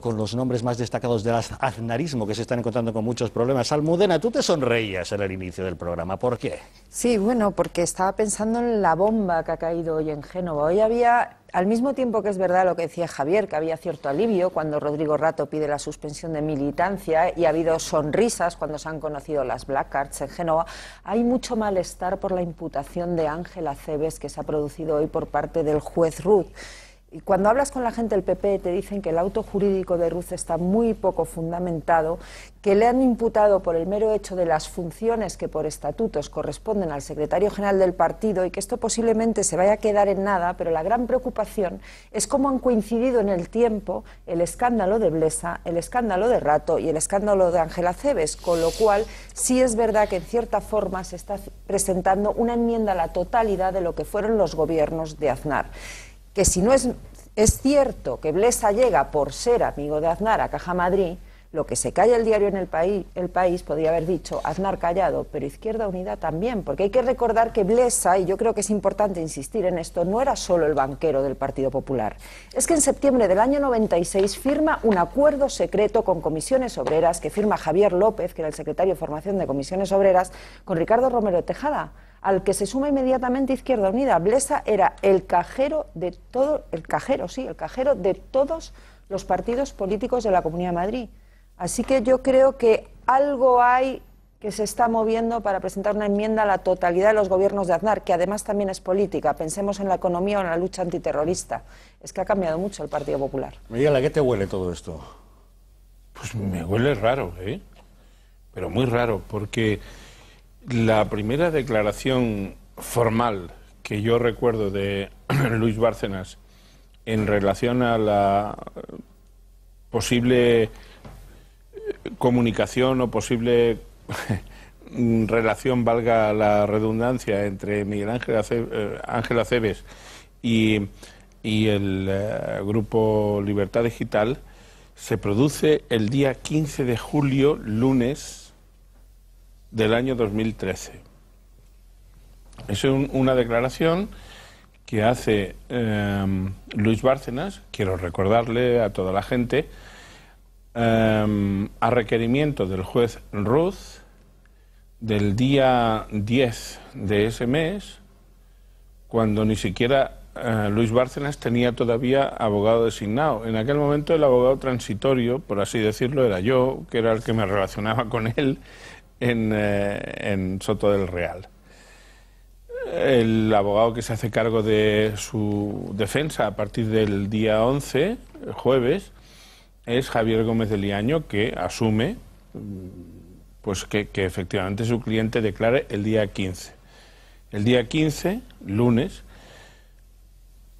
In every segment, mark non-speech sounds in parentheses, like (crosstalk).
con los nombres más destacados del aznarismo que se están encontrando con muchos problemas. Almudena, tú te sonreías en el inicio del programa, ¿por qué? Sí, bueno, porque estaba pensando en la bomba que ha caído hoy en Génova. Hoy había, al mismo tiempo que es verdad lo que decía Javier, que había cierto alivio cuando Rodrigo Rato pide la suspensión de militancia y ha habido sonrisas cuando se han conocido las black cards en Génova, hay mucho malestar por la imputación de Ángela Cebes que se ha producido hoy por parte del juez Ruth. Y cuando hablas con la gente del PP te dicen que el auto jurídico de Ruz está muy poco fundamentado, que le han imputado por el mero hecho de las funciones que por estatutos corresponden al secretario general del partido y que esto posiblemente se vaya a quedar en nada, pero la gran preocupación es cómo han coincidido en el tiempo el escándalo de Blesa, el escándalo de Rato y el escándalo de Ángela Cebes, con lo cual sí es verdad que en cierta forma se está presentando una enmienda a la totalidad de lo que fueron los gobiernos de Aznar que si no es, es cierto que Blesa llega por ser amigo de Aznar a Caja Madrid, lo que se calla el diario en el país, el país podría haber dicho Aznar callado, pero Izquierda Unida también, porque hay que recordar que Blesa, y yo creo que es importante insistir en esto, no era solo el banquero del Partido Popular. Es que en septiembre del año 96 firma un acuerdo secreto con comisiones obreras que firma Javier López, que era el secretario de formación de comisiones obreras, con Ricardo Romero Tejada al que se suma inmediatamente Izquierda Unida. Blesa era el cajero de todo, el cajero, sí, el cajero de todos los partidos políticos de la Comunidad de Madrid. Así que yo creo que algo hay que se está moviendo para presentar una enmienda a la totalidad de los gobiernos de Aznar, que además también es política. Pensemos en la economía o en la lucha antiterrorista. Es que ha cambiado mucho el Partido Popular. Mira, qué te huele todo esto? Pues me huele raro, ¿eh? Pero muy raro, porque la primera declaración formal que yo recuerdo de (clears throat) Luis Bárcenas en relación a la posible eh, comunicación o posible (laughs) relación, valga la redundancia, entre Miguel Ángel, eh, Aceves y, el eh, grupo Libertad Digital, se produce el día 15 de julio, lunes, del año 2013. Es una declaración que hace em, Luis Bárcenas, quiero recordarle a toda la gente, em, a requerimiento del juez Ruth, del día 10 de ese mes, cuando ni siquiera eh, Luis Bárcenas tenía todavía abogado designado. En aquel momento el abogado transitorio, por así decirlo, era yo, que era el que me relacionaba con él eh, en, Soto del Real. El abogado que se hace cargo de su defensa a partir del día 11, jueves, es Javier Gómez de Liaño, que asume mm, pues que, que, efectivamente su cliente declare el día 15. El día 15, lunes,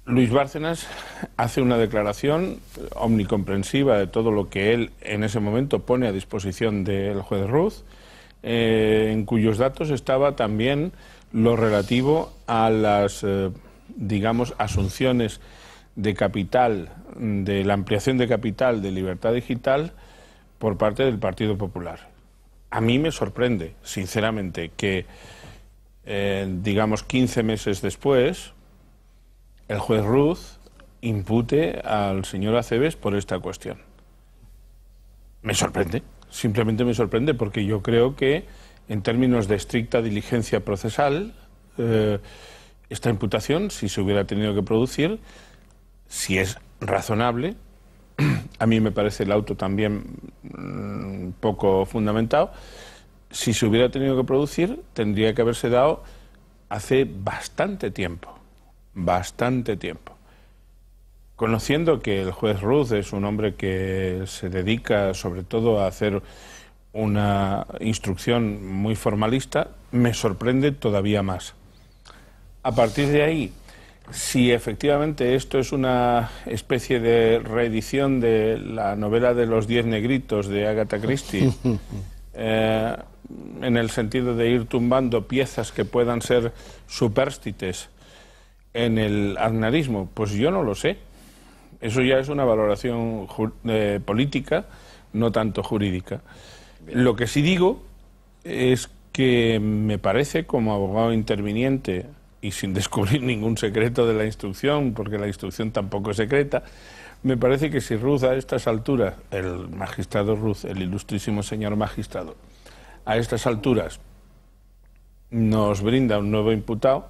Luis Bárcenas hace una declaración omnicomprensiva de todo lo que él en ese momento pone a disposición del juez Ruz eh, en cuyos datos estaba también lo relativo a las, eh, digamos, asunciones de capital, de la ampliación de capital de libertad digital por parte del Partido Popular. A mí me sorprende, sinceramente, que, eh, digamos, 15 meses después, el juez Ruz impute al señor Aceves por esta cuestión. Me sorprende simplemente me sorprende porque yo creo que en términos de estricta diligencia procesal, eh, esta imputación, si se hubiera tenido que producir, si es razonable, (clears throat) a mí me parece el auto también mm, poco fundamentado, si se hubiera tenido que producir, tendría que haberse dado hace bastante tiempo, bastante tiempo. Conociendo que el juez Ruth es un hombre que se dedica sobre todo a hacer una instrucción muy formalista, me sorprende todavía más. A partir de ahí, si efectivamente esto es una especie de reedición de la novela de los diez negritos de Agatha Christie, (laughs) eh, en el sentido de ir tumbando piezas que puedan ser supérstites en el arnarismo, pues yo no lo sé. Eso ya es una valoración eh, política, no tanto jurídica. Lo que sí digo es que me parece, como abogado interviniente, y sin (laughs) descubrir ningún secreto de la instrucción, porque la instrucción tampoco es secreta, me parece que si Ruz a estas alturas, el magistrado Ruz, el ilustrísimo señor magistrado, a estas alturas nos brinda un nuevo imputado,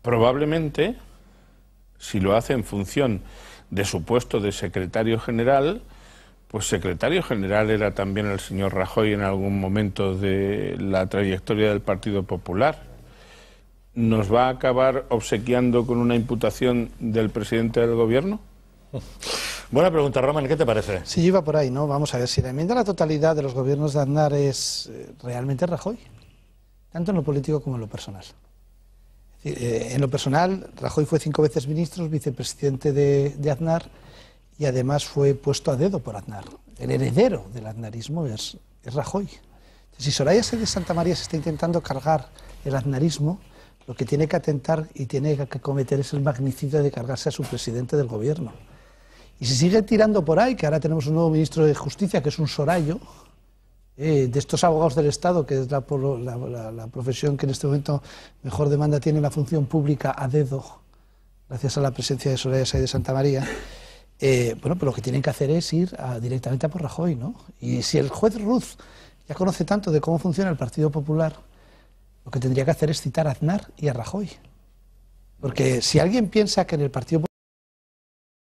probablemente, si lo hace en función de su puesto de secretario general, pues secretario general era también el señor Rajoy en algún momento de la trayectoria del Partido Popular. ¿Nos va a acabar obsequiando con una imputación del presidente del gobierno? (laughs) Buena pregunta, Roman, ¿qué te parece? Sí, iba por ahí, ¿no? Vamos a ver, si la enmienda a la totalidad de los gobiernos de Aznar es eh, realmente Rajoy, tanto en lo político como en lo personal. Eh, en lo personal, Rajoy fue cinco veces ministro, vicepresidente de, Aznar y además fue puesto a dedo por Aznar. El heredero del aznarismo es, Rajoy. Si Soraya Sáenz de Santa María se está intentando cargar el aznarismo, lo que tiene que atentar y tiene que cometer es el magnicidio de cargarse a su presidente del gobierno. Y si sigue tirando por ahí, que ahora tenemos un nuevo ministro de Justicia, que es un Sorayo, eh, de estos abogados del Estado, que es la, profesión que en este momento mejor demanda tiene la función pública a dedo, gracias a la presencia de Soraya y de Santa María, eh, bueno, pues lo que tienen que hacer es ir directamente a por Rajoy, ¿no? Y si el juez Ruz ya conoce tanto de cómo funciona el Partido Popular, lo que tendría que hacer es citar a Aznar y a Rajoy. Porque si alguien piensa que en el Partido Popular